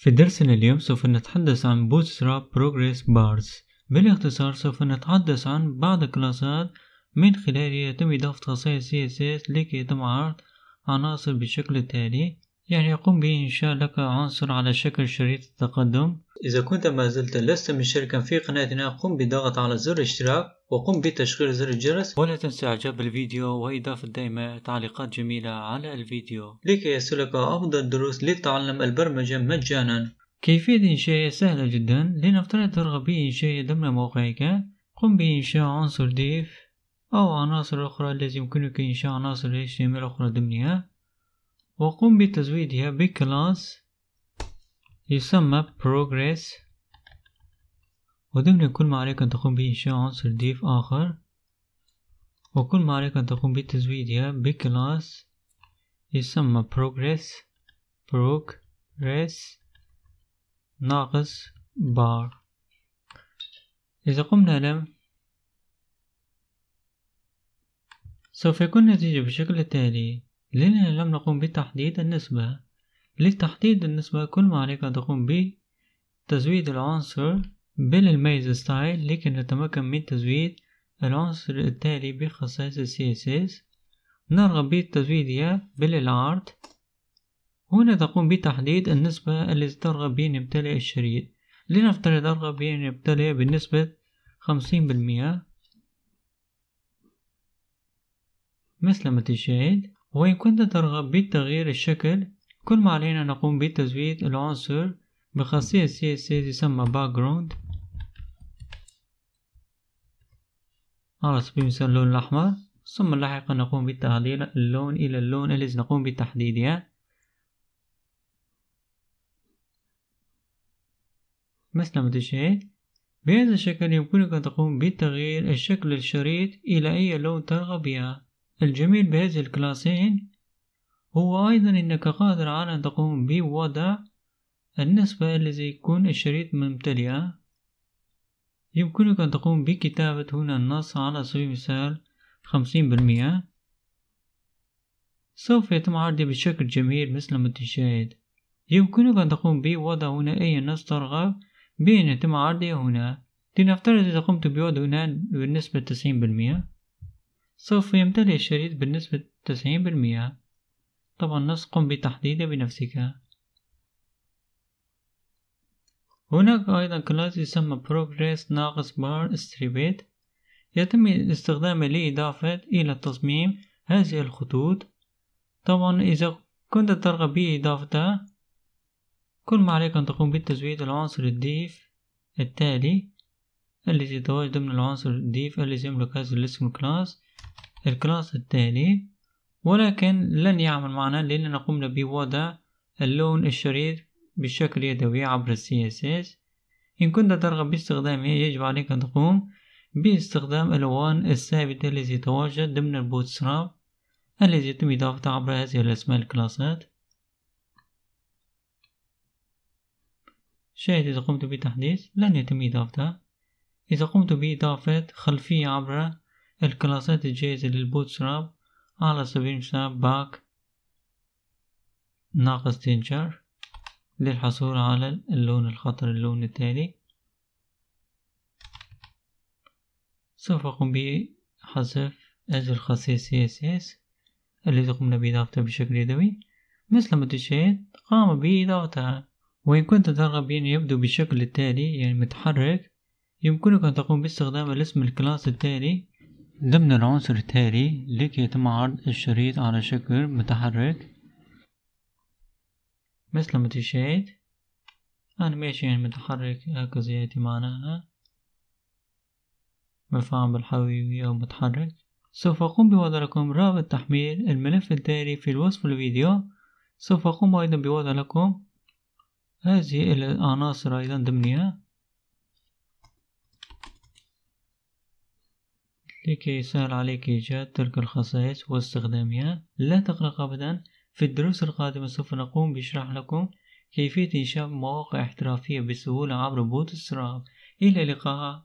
في درسنا اليوم سوف نتحدث عن Bootstrap Progress Bars بالاختصار سوف نتحدث عن بعض الكلاسات من خلالها يتم إضافة خصائص CSS لكي يتم عرض عناصر بالشكل التالي يعني يقوم بإنشاء لك عنصر على شكل شريط التقدم إذا كنت ما زلت لست مشتركا في قناتنا قم بالضغط على زر الاشتراك وقم بتشغيل زر الجرس ولا تنسى إعجاب الفيديو وإضافة دائما تعليقات جميلة على الفيديو لكي يصلك أفضل دروس لتعلم البرمجة مجانا كيفية إنشاء سهلة جدا لنفترض ترغب بإنشاء ضمن موقعك قم بإنشاء عنصر ديف أو عناصر أخرى التي يمكنك إنشاء عناصر HTML أخرى ضمنها وقم بتزويدها بكلاس يسمى progress وضمن كل ما عليك أن تقوم به إنشاء عنصر ديف آخر وكل ما عليك أن تقوم بتزويدها بكلاس يسمى progress progress ناقص بار إذا قمنا لم سوف يكون النتيجة بالشكل التالي لأننا لم نقوم بتحديد النسبة للتحديد النسبة كل ما عليك أن تقوم به تزويد العنصر بالميز ستايل لكي نتمكن من تزويد العنصر التالي بخصائص ال CSS نرغب بتزويدها بالالعارض هنا تقوم بتحديد النسبة التي ترغب بأن يمتلئ الشريط لنفترض أرغب بأن يمتلئ بنسبة خمسين بالمئة مثل ما تشاهد وإن كنت ترغب بتغيير الشكل كل ما علينا نقوم بتزويد العنصر بخاصية CSS يسمى background على سبيل المثال اللون الأحمر ثم لاحقا نقوم بتعديل اللون إلى اللون الذي نقوم بتحديده مثل ما تشاهد بهذا الشكل يمكنك أن تقوم بتغيير الشكل الشريط إلى أي لون ترغب بها الجميل بهذه الكلاسين هو أيضا أنك قادر على أن تقوم بوضع النسبة الذي يكون الشريط ممتلئة يمكنك أن تقوم بكتابة هنا النص على سبيل المثال خمسين بالمئة سوف يتم عرضه بشكل جميل مثل ما تشاهد يمكنك أن تقوم بوضع هنا أي نص ترغب بأن يتم عرضه هنا لنفترض إذا قمت بوضع هنا بالنسبة تسعين بالمئة سوف يمتلئ الشريط بالنسبة تسعين بالمئة طبعا نفس قم بتحديده بنفسك هناك أيضا كلاس يسمى Progress ناقص بار استريبيت يتم استخدامه لإضافة إلى تصميم هذه الخطوط طبعا إذا كنت ترغب بإضافتها كل ما عليك أن تقوم بتزويد العنصر الديف التالي الذي يتواجد ضمن العنصر الديف الذي يملك هذا الاسم الكلاس الكلاس التالي ولكن لن يعمل معنا لأننا قمنا بوضع اللون الشريط بشكل يدوي عبر ال CSS إن كنت ترغب باستخدامه يجب عليك أن تقوم باستخدام الألوان الثابتة التي تتواجد ضمن البوتستراب الذي يتم إضافته عبر هذه الأسماء الكلاسات شاهد إذا قمت بتحديث لن يتم إضافتها إذا قمت بإضافة خلفية عبر الكلاسات الجاهزة للبوتستراب على سبيل المثال باك ناقص تنشر للحصول على اللون الخطر اللون التالي سوف أقوم بحذف هذه الخاصية CSS التي قمنا بإضافتها بشكل يدوي مثل ما تشاهد قام بإضافتها وإن كنت ترغب بأن يبدو بالشكل التالي يعني متحرك يمكنك أن تقوم باستخدام الاسم الكلاس التالي ضمن العنصر التالي لك يتم عرض الشريط على شكل متحرك مثل ما تشاهد أنيميشن متحرك هكذا يأتي معناها مفعول بالحيوي أو متحرك سوف أقوم بوضع لكم رابط تحميل الملف التالي في الوصف الفيديو سوف أقوم أيضا بوضع لكم هذه العناصر أيضا ضمنها لكي يسهل عليك إيجاد تلك الخصائص واستخدامها لا تقلق أبدا في الدروس القادمة سوف نقوم بشرح لكم كيفية إنشاء مواقع احترافية بسهولة عبر بوت إلى اللقاء